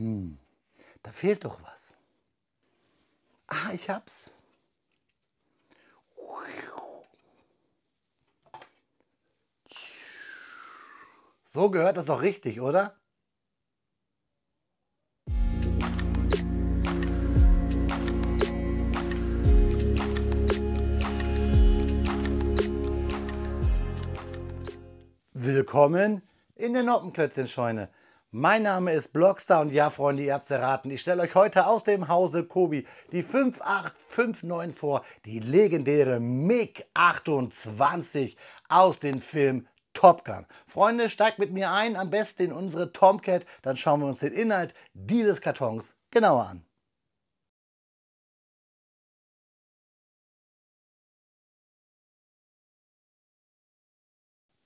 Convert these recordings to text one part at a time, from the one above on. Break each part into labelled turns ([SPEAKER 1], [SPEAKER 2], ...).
[SPEAKER 1] hm, da fehlt doch was. Ah, ich hab's. So gehört das doch richtig, oder? Willkommen in der Noppenklötzchenscheune. Mein Name ist Blogstar und ja, Freunde, ihr habt es erraten. Ich stelle euch heute aus dem Hause Kobi die 5859 vor, die legendäre MiG-28 aus dem Film Top Gun. Freunde, steigt mit mir ein, am besten in unsere Tomcat, dann schauen wir uns den Inhalt dieses Kartons genauer an.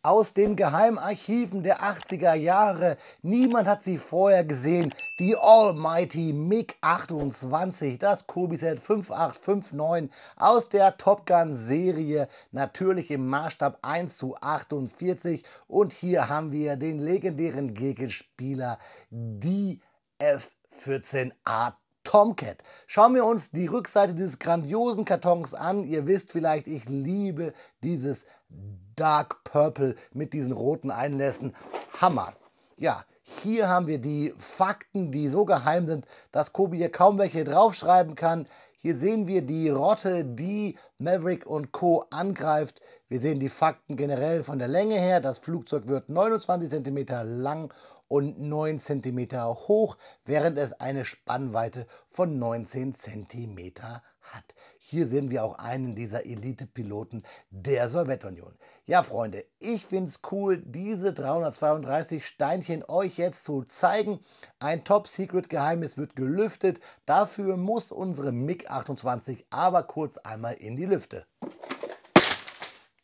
[SPEAKER 1] aus den Geheimarchiven der 80er Jahre. Niemand hat sie vorher gesehen. Die Almighty MiG-28, das Kobiset 5859 aus der Top Gun-Serie, natürlich im Maßstab 1 zu 48. Und hier haben wir den legendären Gegenspieler die f 14 a Tomcat. Schauen wir uns die Rückseite dieses grandiosen Kartons an. Ihr wisst vielleicht, ich liebe dieses Dark Purple mit diesen roten Einlässen. Hammer. Ja, hier haben wir die Fakten, die so geheim sind, dass Kobi hier kaum welche draufschreiben kann. Hier sehen wir die Rotte, die Maverick und Co. angreift. Wir sehen die Fakten generell von der Länge her. Das Flugzeug wird 29 cm lang und 9 cm hoch, während es eine Spannweite von 19 cm hat. Hier sehen wir auch einen dieser Elite-Piloten der Sowjetunion. Ja, Freunde, ich finde es cool, diese 332 Steinchen euch jetzt zu zeigen. Ein Top-Secret-Geheimnis wird gelüftet. Dafür muss unsere MiG-28 aber kurz einmal in die Lüfte.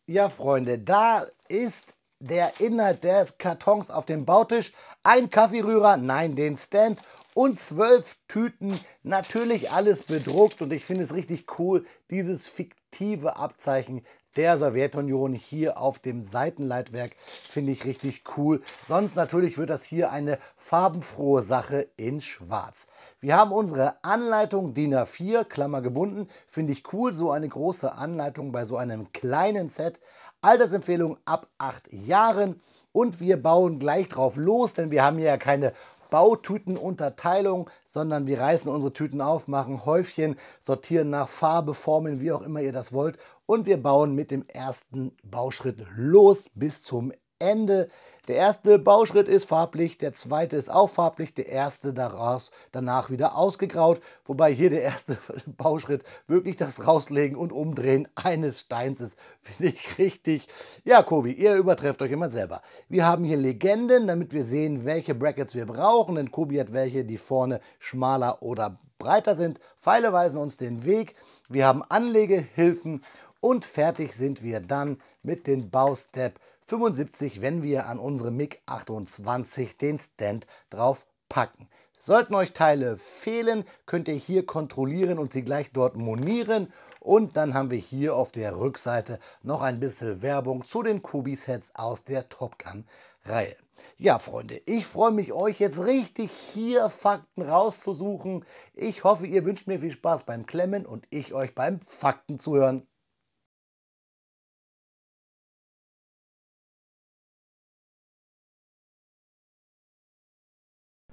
[SPEAKER 1] Ja, Freunde, da ist der Inhalt des Kartons auf dem Bautisch, ein Kaffeerührer, nein, den Stand und zwölf Tüten. Natürlich alles bedruckt und ich finde es richtig cool, dieses fiktive Abzeichen der Sowjetunion hier auf dem Seitenleitwerk finde ich richtig cool. Sonst natürlich wird das hier eine farbenfrohe Sache in schwarz. Wir haben unsere Anleitung DIN A4, Klammer gebunden, finde ich cool, so eine große Anleitung bei so einem kleinen Set. Altersempfehlung ab 8 Jahren. Und wir bauen gleich drauf los, denn wir haben hier ja keine Bautütenunterteilung, sondern wir reißen unsere Tüten auf, machen Häufchen, sortieren nach Farbe, Formeln, wie auch immer ihr das wollt. Und wir bauen mit dem ersten Bauschritt los bis zum Ende. Der erste Bauschritt ist farblich, der zweite ist auch farblich, der erste daraus danach wieder ausgegraut, wobei hier der erste Bauschritt wirklich das Rauslegen und Umdrehen eines Steins ist. Finde ich richtig. Ja, Kobi, ihr übertrefft euch immer selber. Wir haben hier Legenden, damit wir sehen, welche Brackets wir brauchen, denn Kobi hat welche, die vorne schmaler oder breiter sind. Pfeile weisen uns den Weg. Wir haben Anlegehilfen und fertig sind wir dann mit den Baustep 75, wenn wir an unsere MiG 28 den Stand drauf packen. Sollten euch Teile fehlen, könnt ihr hier kontrollieren und sie gleich dort monieren. Und dann haben wir hier auf der Rückseite noch ein bisschen Werbung zu den kubi sets aus der Top Gun Reihe. Ja, Freunde, ich freue mich, euch jetzt richtig hier Fakten rauszusuchen. Ich hoffe, ihr wünscht mir viel Spaß beim Klemmen und ich euch beim Fakten zuhören.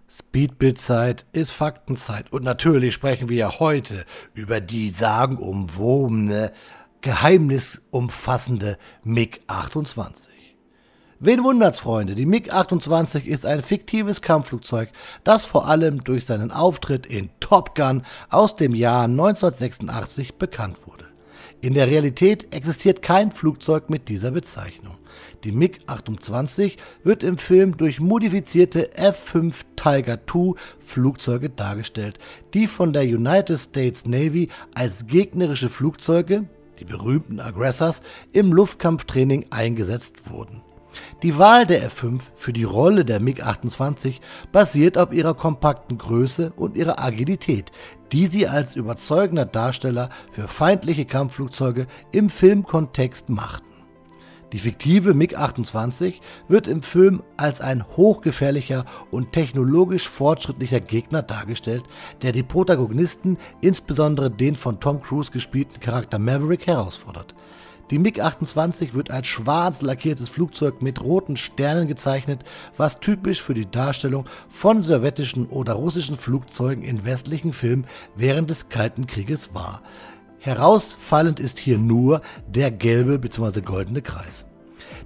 [SPEAKER 1] Speedbild-Zeit ist Faktenzeit. Und natürlich sprechen wir ja heute über die sagenumwobene, geheimnisumfassende MiG-28. Wen wundert's, Freunde? Die MiG-28 ist ein fiktives Kampfflugzeug, das vor allem durch seinen Auftritt in Top Gun aus dem Jahr 1986 bekannt wurde. In der Realität existiert kein Flugzeug mit dieser Bezeichnung. Die MiG-28 wird im Film durch modifizierte F-5 Tiger II Flugzeuge dargestellt, die von der United States Navy als gegnerische Flugzeuge, die berühmten Aggressors, im Luftkampftraining eingesetzt wurden. Die Wahl der F-5 für die Rolle der MiG-28 basiert auf ihrer kompakten Größe und ihrer Agilität, die sie als überzeugender Darsteller für feindliche Kampfflugzeuge im Filmkontext macht. Die fiktive MiG-28 wird im Film als ein hochgefährlicher und technologisch fortschrittlicher Gegner dargestellt, der die Protagonisten, insbesondere den von Tom Cruise gespielten Charakter Maverick, herausfordert. Die MiG-28 wird als schwarz lackiertes Flugzeug mit roten Sternen gezeichnet, was typisch für die Darstellung von sowjetischen oder russischen Flugzeugen in westlichen Filmen während des Kalten Krieges war. Herausfallend ist hier nur der gelbe bzw. goldene Kreis.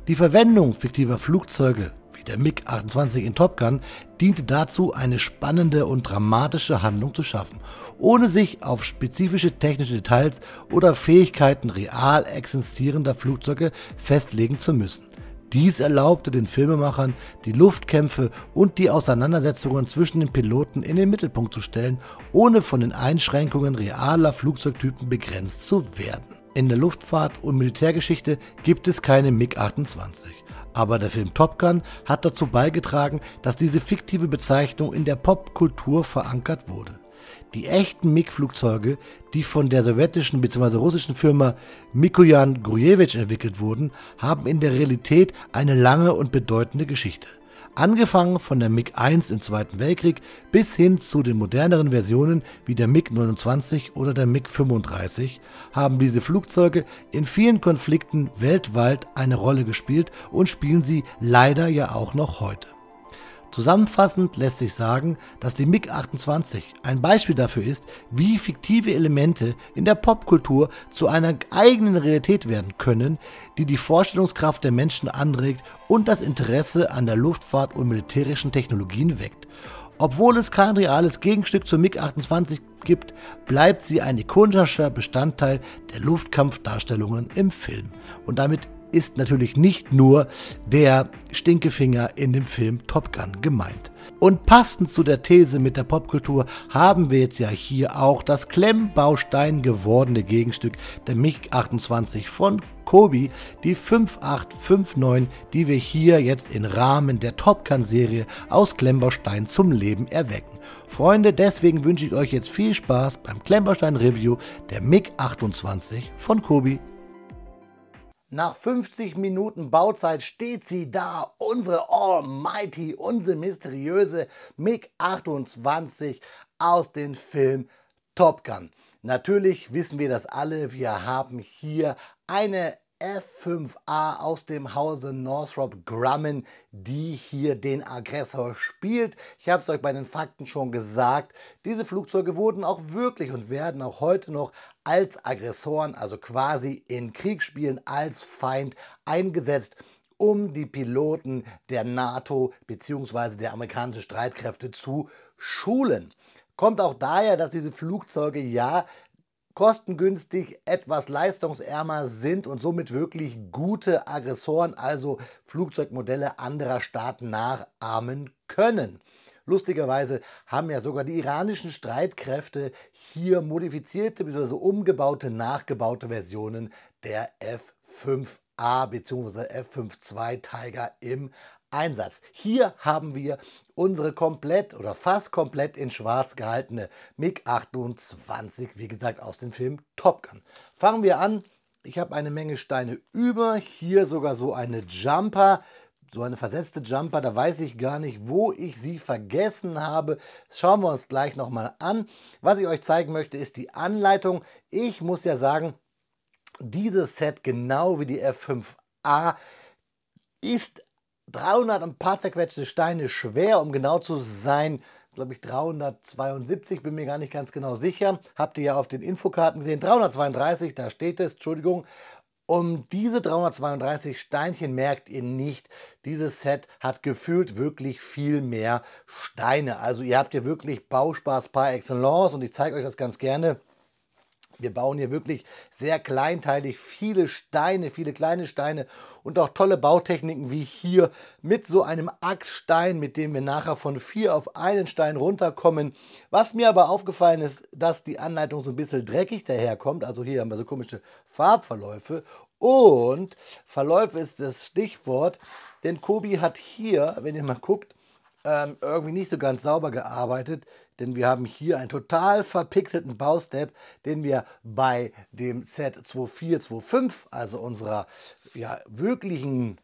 [SPEAKER 1] Die Verwendung fiktiver Flugzeuge wie der MiG-28 in Top Gun diente dazu, eine spannende und dramatische Handlung zu schaffen, ohne sich auf spezifische technische Details oder Fähigkeiten real existierender Flugzeuge festlegen zu müssen. Dies erlaubte den Filmemachern, die Luftkämpfe und die Auseinandersetzungen zwischen den Piloten in den Mittelpunkt zu stellen, ohne von den Einschränkungen realer Flugzeugtypen begrenzt zu werden. In der Luftfahrt und Militärgeschichte gibt es keine MiG-28. Aber der Film Top Gun hat dazu beigetragen, dass diese fiktive Bezeichnung in der Popkultur verankert wurde. Die echten MiG-Flugzeuge, die von der sowjetischen bzw. russischen Firma Mikoyan Grujewitsch entwickelt wurden, haben in der Realität eine lange und bedeutende Geschichte. Angefangen von der MiG-1 im Zweiten Weltkrieg bis hin zu den moderneren Versionen wie der MiG-29 oder der MiG-35 haben diese Flugzeuge in vielen Konflikten weltweit eine Rolle gespielt und spielen sie leider ja auch noch heute. Zusammenfassend lässt sich sagen, dass die MiG-28 ein Beispiel dafür ist, wie fiktive Elemente in der Popkultur zu einer eigenen Realität werden können, die die Vorstellungskraft der Menschen anregt und das Interesse an der Luftfahrt und militärischen Technologien weckt. Obwohl es kein reales Gegenstück zur MiG-28 gibt, bleibt sie ein ikonischer Bestandteil der Luftkampfdarstellungen im Film. Und damit ist natürlich nicht nur der Stinkefinger in dem Film Top Gun gemeint. Und passend zu der These mit der Popkultur haben wir jetzt ja hier auch das Klemmbaustein gewordene Gegenstück der MiG-28 von Kobi, die 5859, die wir hier jetzt im Rahmen der Top Gun-Serie aus Klemmbaustein zum Leben erwecken. Freunde, deswegen wünsche ich euch jetzt viel Spaß beim Klemmbaustein-Review der MiG-28 von Kobi. Nach 50 Minuten Bauzeit steht sie da, unsere almighty, unsere mysteriöse MiG-28 aus dem Film Top Gun. Natürlich wissen wir das alle, wir haben hier eine F5A aus dem Hause Northrop Grumman, die hier den Aggressor spielt. Ich habe es euch bei den Fakten schon gesagt, diese Flugzeuge wurden auch wirklich und werden auch heute noch als Aggressoren, also quasi in Kriegsspielen als Feind eingesetzt um die Piloten der NATO bzw. der amerikanischen Streitkräfte zu schulen. Kommt auch daher, dass diese Flugzeuge ja kostengünstig, etwas leistungsärmer sind und somit wirklich gute Aggressoren, also Flugzeugmodelle anderer Staaten nachahmen können. Lustigerweise haben ja sogar die iranischen Streitkräfte hier modifizierte bzw. umgebaute, nachgebaute Versionen der F-5A bzw. F-52 Tiger im Einsatz. Hier haben wir unsere komplett oder fast komplett in schwarz gehaltene MiG-28, wie gesagt aus dem Film Top Gun. Fangen wir an. Ich habe eine Menge Steine über, hier sogar so eine Jumper, so eine versetzte Jumper, da weiß ich gar nicht, wo ich sie vergessen habe. schauen wir uns gleich nochmal an. Was ich euch zeigen möchte, ist die Anleitung. Ich muss ja sagen, dieses Set, genau wie die F5A, ist 300 ein paar zerquetschte Steine schwer, um genau zu sein, glaube ich 372, bin mir gar nicht ganz genau sicher. Habt ihr ja auf den Infokarten gesehen, 332, da steht es, Entschuldigung. Um diese 332 Steinchen merkt ihr nicht, dieses Set hat gefühlt wirklich viel mehr Steine. Also ihr habt hier wirklich Bauspaß par excellence und ich zeige euch das ganz gerne wir bauen hier wirklich sehr kleinteilig viele Steine, viele kleine Steine und auch tolle Bautechniken wie hier mit so einem Axtstein, mit dem wir nachher von vier auf einen Stein runterkommen. Was mir aber aufgefallen ist, dass die Anleitung so ein bisschen dreckig daherkommt. Also hier haben wir so komische Farbverläufe und Verläufe ist das Stichwort, denn Kobi hat hier, wenn ihr mal guckt, ähm, irgendwie nicht so ganz sauber gearbeitet denn wir haben hier einen total verpixelten Baustep, den wir bei dem Set 2425, also unserer ja, wirklichen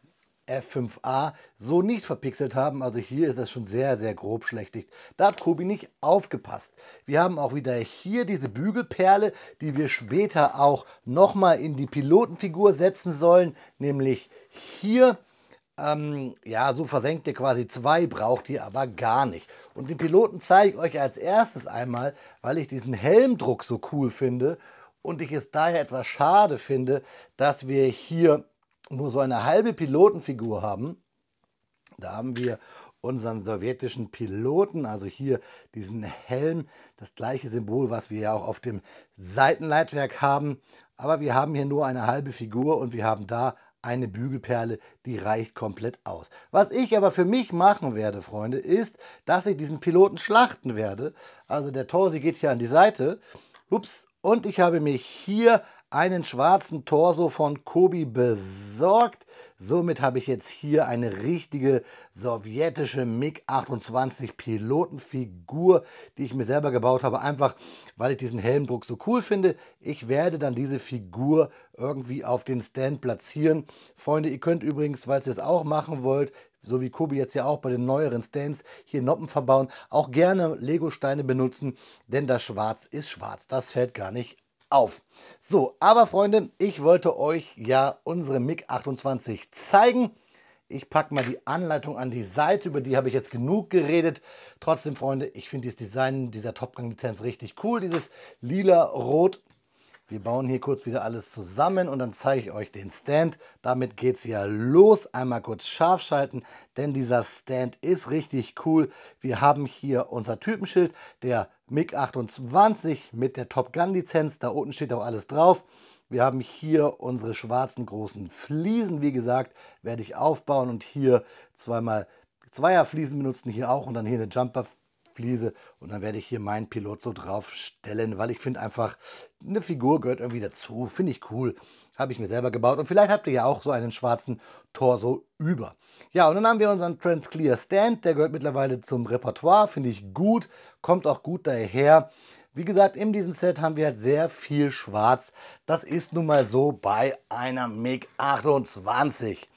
[SPEAKER 1] F5a so nicht verpixelt haben. Also hier ist das schon sehr, sehr grob schlechtigt. Da hat Kobi nicht aufgepasst. Wir haben auch wieder hier diese Bügelperle, die wir später auch nochmal in die Pilotenfigur setzen sollen, nämlich hier. Ähm, ja, so versenkt ihr quasi zwei, braucht ihr aber gar nicht. Und den Piloten zeige ich euch als erstes einmal, weil ich diesen Helmdruck so cool finde und ich es daher etwas schade finde, dass wir hier nur so eine halbe Pilotenfigur haben. Da haben wir unseren sowjetischen Piloten, also hier diesen Helm, das gleiche Symbol, was wir ja auch auf dem Seitenleitwerk haben. Aber wir haben hier nur eine halbe Figur und wir haben da eine Bügelperle, die reicht komplett aus. Was ich aber für mich machen werde, Freunde, ist, dass ich diesen Piloten schlachten werde. Also der Torsi geht hier an die Seite. Ups, und ich habe mir hier einen schwarzen Torso von Kobi besorgt. Somit habe ich jetzt hier eine richtige sowjetische MiG-28 Pilotenfigur, die ich mir selber gebaut habe, einfach weil ich diesen Helmdruck so cool finde. Ich werde dann diese Figur irgendwie auf den Stand platzieren. Freunde, ihr könnt übrigens, falls ihr es auch machen wollt, so wie Kobi jetzt ja auch bei den neueren Stands hier Noppen verbauen, auch gerne Lego-Steine benutzen, denn das Schwarz ist schwarz, das fällt gar nicht auf. So, aber Freunde, ich wollte euch ja unsere MiG-28 zeigen. Ich packe mal die Anleitung an die Seite, über die habe ich jetzt genug geredet. Trotzdem, Freunde, ich finde das Design dieser Top Gun Lizenz richtig cool, dieses lila-rot. Wir bauen hier kurz wieder alles zusammen und dann zeige ich euch den Stand. Damit geht es ja los. Einmal kurz scharf schalten, denn dieser Stand ist richtig cool. Wir haben hier unser Typenschild, der MiG-28 mit der Top Gun-Lizenz. Da unten steht auch alles drauf. Wir haben hier unsere schwarzen großen Fliesen, wie gesagt, werde ich aufbauen und hier zweimal Zweierfliesen benutzen, hier auch und dann hier eine Jumper Fliese und dann werde ich hier meinen Pilot so draufstellen, weil ich finde einfach, eine Figur gehört irgendwie dazu, finde ich cool, habe ich mir selber gebaut und vielleicht habt ihr ja auch so einen schwarzen Torso über. Ja, und dann haben wir unseren Trent Clear Stand, der gehört mittlerweile zum Repertoire, finde ich gut, kommt auch gut daher. Wie gesagt, in diesem Set haben wir halt sehr viel Schwarz. Das ist nun mal so bei einer MiG 28.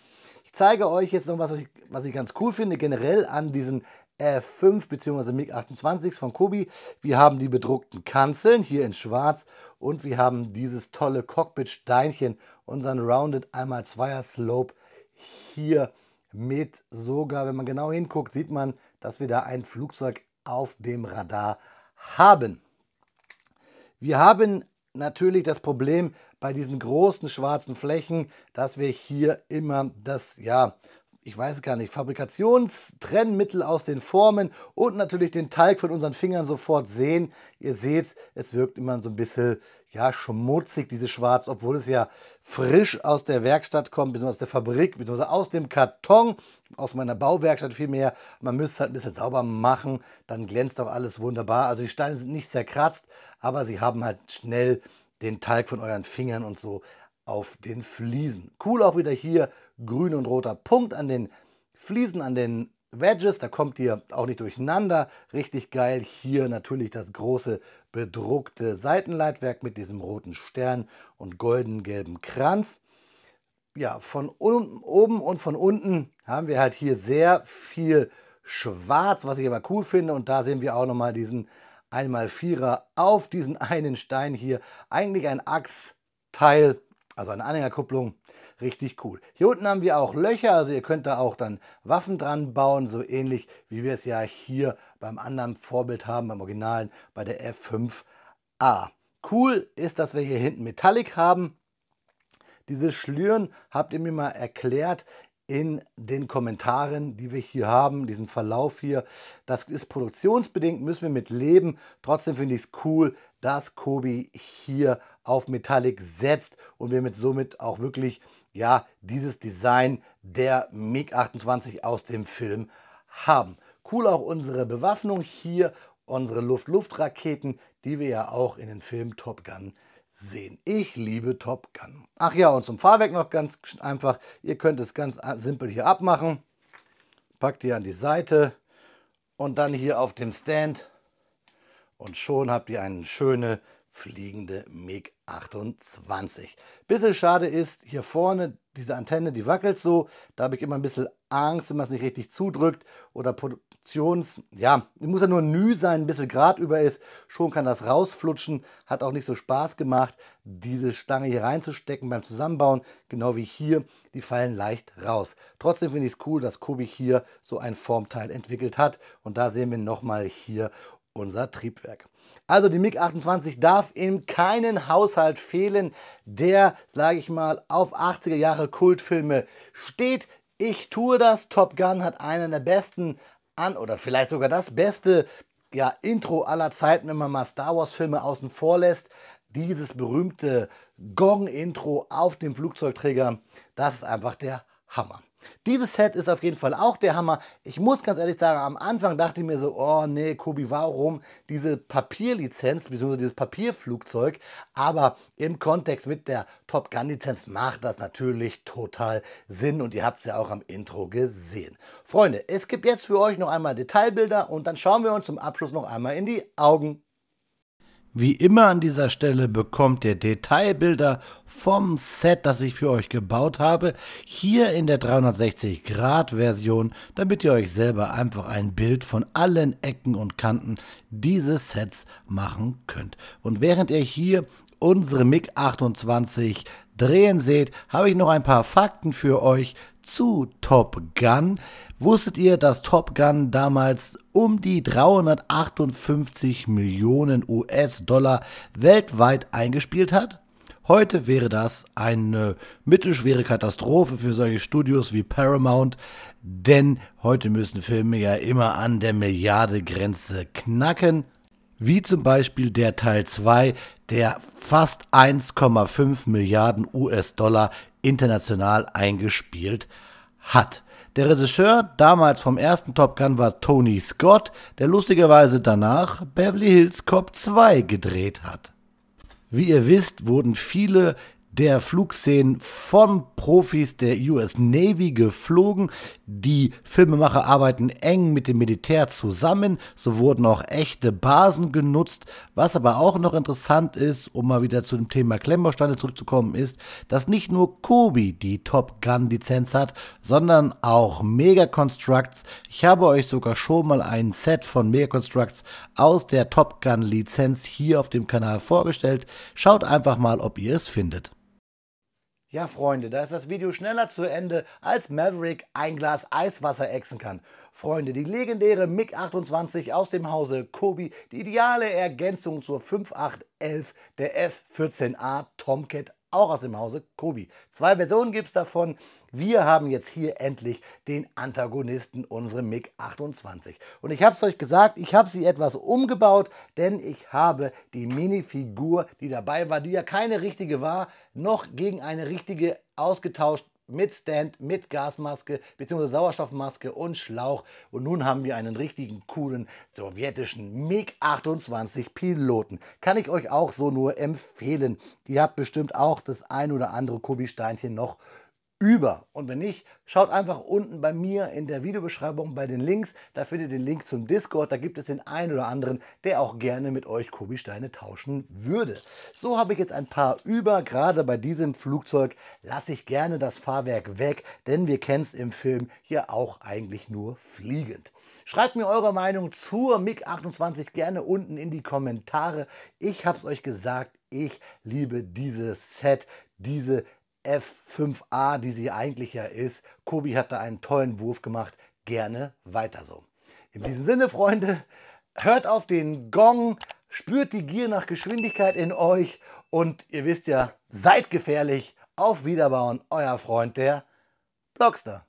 [SPEAKER 1] Ich zeige euch jetzt noch was, was ich, was ich ganz cool finde, generell an diesen F5 bzw. MiG-28 von Kobi. Wir haben die bedruckten Kanzeln hier in schwarz und wir haben dieses tolle Cockpit-Steinchen, unseren Rounded 1x2er Slope hier mit sogar, wenn man genau hinguckt, sieht man, dass wir da ein Flugzeug auf dem Radar haben. Wir haben natürlich das Problem bei diesen großen schwarzen Flächen, dass wir hier immer das ja, ich weiß gar nicht, Fabrikationstrennmittel aus den Formen und natürlich den Teig von unseren Fingern sofort sehen. Ihr seht, es wirkt immer so ein bisschen ja, schmutzig, dieses Schwarz, obwohl es ja frisch aus der Werkstatt kommt, besonders aus der Fabrik, besonders aus dem Karton, aus meiner Bauwerkstatt vielmehr. Man müsste es halt ein bisschen sauber machen, dann glänzt auch alles wunderbar. Also die Steine sind nicht zerkratzt, aber sie haben halt schnell den Teig von euren Fingern und so auf den Fliesen. Cool auch wieder hier grün und roter Punkt an den Fliesen, an den Wedges. Da kommt ihr auch nicht durcheinander. Richtig geil. Hier natürlich das große bedruckte Seitenleitwerk mit diesem roten Stern und golden-gelben Kranz. Ja, von oben und von unten haben wir halt hier sehr viel schwarz, was ich aber cool finde. Und da sehen wir auch nochmal diesen 1x4er auf diesen einen Stein hier. Eigentlich ein Achsteil, also eine Anhängerkupplung richtig cool. Hier unten haben wir auch Löcher, also ihr könnt da auch dann Waffen dran bauen, so ähnlich wie wir es ja hier beim anderen Vorbild haben, beim Originalen, bei der F5A. Cool ist, dass wir hier hinten Metallic haben. Diese Schlüren habt ihr mir mal erklärt in den Kommentaren, die wir hier haben, diesen Verlauf hier. Das ist produktionsbedingt, müssen wir mit leben. Trotzdem finde ich es cool, dass Kobi hier auf Metallic setzt und wir mit somit auch wirklich ja, dieses Design der MiG-28 aus dem Film haben. Cool auch unsere Bewaffnung hier, unsere Luft-Luft-Raketen, die wir ja auch in den Film Top Gun sehen. Ich liebe Top Gun. Ach ja, und zum Fahrwerk noch ganz einfach. Ihr könnt es ganz äh, simpel hier abmachen. Packt ihr an die Seite und dann hier auf dem Stand. Und schon habt ihr eine schöne fliegende MiG 28. Bisschen schade ist, hier vorne diese Antenne, die wackelt so. Da habe ich immer ein bisschen Angst, wenn man es nicht richtig zudrückt oder Produktions... Ja, muss ja nur nü sein, ein bisschen grad über ist. Schon kann das rausflutschen. Hat auch nicht so Spaß gemacht, diese Stange hier reinzustecken beim Zusammenbauen. Genau wie hier, die fallen leicht raus. Trotzdem finde ich es cool, dass Kubik hier so ein Formteil entwickelt hat. Und da sehen wir nochmal hier unser Triebwerk. Also die MiG-28 darf in keinen Haushalt fehlen, der, sage ich mal, auf 80er Jahre Kultfilme steht. Ich tue das. Top Gun hat einen der besten an oder vielleicht sogar das beste ja, Intro aller Zeiten, wenn man mal Star Wars Filme außen vor lässt. Dieses berühmte Gong-Intro auf dem Flugzeugträger, das ist einfach der Hammer. Dieses Set ist auf jeden Fall auch der Hammer. Ich muss ganz ehrlich sagen, am Anfang dachte ich mir so, oh nee, Kobi, warum diese Papierlizenz bzw. dieses Papierflugzeug? Aber im Kontext mit der Top Gun Lizenz macht das natürlich total Sinn und ihr habt es ja auch am Intro gesehen. Freunde, es gibt jetzt für euch noch einmal Detailbilder und dann schauen wir uns zum Abschluss noch einmal in die Augen. Wie immer an dieser Stelle bekommt ihr Detailbilder vom Set, das ich für euch gebaut habe, hier in der 360-Grad-Version, damit ihr euch selber einfach ein Bild von allen Ecken und Kanten dieses Sets machen könnt. Und während ihr hier unsere MiG 28 drehen seht, habe ich noch ein paar Fakten für euch zu Top Gun. Wusstet ihr, dass Top Gun damals um die 358 Millionen US-Dollar weltweit eingespielt hat? Heute wäre das eine mittelschwere Katastrophe für solche Studios wie Paramount, denn heute müssen Filme ja immer an der Milliarde-Grenze knacken wie zum Beispiel der Teil 2, der fast 1,5 Milliarden US-Dollar international eingespielt hat. Der Regisseur damals vom ersten Top Gun war Tony Scott, der lustigerweise danach Beverly Hills Cop 2 gedreht hat. Wie ihr wisst, wurden viele der Flugszenen von Profis der US Navy geflogen. Die Filmemacher arbeiten eng mit dem Militär zusammen, so wurden auch echte Basen genutzt. Was aber auch noch interessant ist, um mal wieder zu dem Thema Klemmbausteine zurückzukommen, ist, dass nicht nur Kobi die Top Gun Lizenz hat, sondern auch Mega Constructs. Ich habe euch sogar schon mal ein Set von Mega Constructs aus der Top Gun Lizenz hier auf dem Kanal vorgestellt. Schaut einfach mal, ob ihr es findet. Ja, Freunde, da ist das Video schneller zu Ende, als Maverick ein Glas Eiswasser ächzen kann. Freunde, die legendäre MiG-28 aus dem Hause Kobi, die ideale Ergänzung zur 5811 der F-14A Tomcat auch aus dem Hause Kobi. Zwei Versionen gibt es davon. Wir haben jetzt hier endlich den Antagonisten, unsere MiG-28. Und ich habe es euch gesagt, ich habe sie etwas umgebaut, denn ich habe die Minifigur, die dabei war, die ja keine richtige war, noch gegen eine richtige ausgetauscht mit Stand, mit Gasmaske bzw. Sauerstoffmaske und Schlauch. Und nun haben wir einen richtigen coolen sowjetischen MiG-28 Piloten. Kann ich euch auch so nur empfehlen. Ihr habt bestimmt auch das ein oder andere Kubisteinchen noch über. Und wenn nicht, schaut einfach unten bei mir in der Videobeschreibung bei den Links. Da findet ihr den Link zum Discord. Da gibt es den einen oder anderen, der auch gerne mit euch Kobi-Steine tauschen würde. So habe ich jetzt ein paar über. Gerade bei diesem Flugzeug lasse ich gerne das Fahrwerk weg, denn wir kennen es im Film hier auch eigentlich nur fliegend. Schreibt mir eure Meinung zur MiG-28 gerne unten in die Kommentare. Ich habe es euch gesagt, ich liebe dieses Set, diese F5A, die sie eigentlich ja ist. Kobi hat da einen tollen Wurf gemacht. Gerne weiter so. In diesem Sinne, Freunde, hört auf den Gong, spürt die Gier nach Geschwindigkeit in euch und ihr wisst ja, seid gefährlich. Auf Wiederbauen, euer Freund der Blogster.